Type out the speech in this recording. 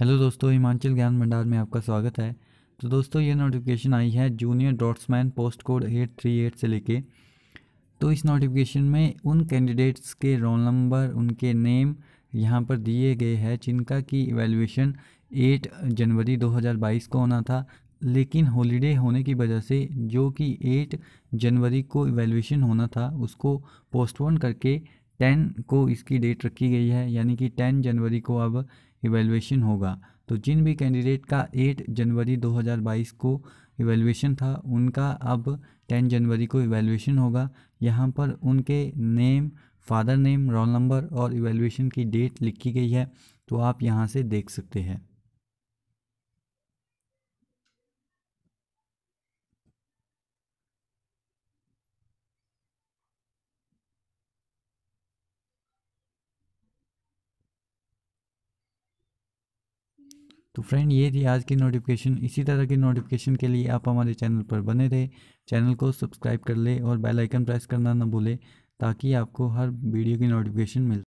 hello दोस्तों हिमाचल ज्ञान भंडार में आपका स्वागत है तो दोस्तों ये नोटिफिकेशन आई है junior draughtsman post code eight three eight से लेके तो इस नोटिफिकेशन में उन कैंडिडेट्स के रोल नंबर उनके नेम यहाँ पर दिए गए हैं जिनका की इवेल्यूशन एट जनवरी 2022 को होना था लेकिन हॉलीडे होने की वजह से जो कि एट जनवरी को इवेल्यूशन होना था उसको पोस्टपोन करके टेन को इसकी डेट रखी गई है यानी कि टेन जनवरी को अब इवेलुएशन होगा तो जिन भी कैंडिडेट का एट जनवरी 2022 को इवेलुएशन था उनका अब टेन जनवरी को इवेलुएशन होगा यहाँ पर उनके name father name roll number और इवेलुएशन की डेट लिखी गई है तो आप यहाँ से देख सकते हैं तो फ्रेंड ये थी आज की नोटिफिकेशन इसी तरह की नोटिफिकेशन के लिए आप हमारे चैनल पर बने रहे चैनल को सब्सक्राइब कर ले और बेल आइकन प्रेस करना ना भूले ताकि आपको हर वीडियो की नोटिफिकेशन मिल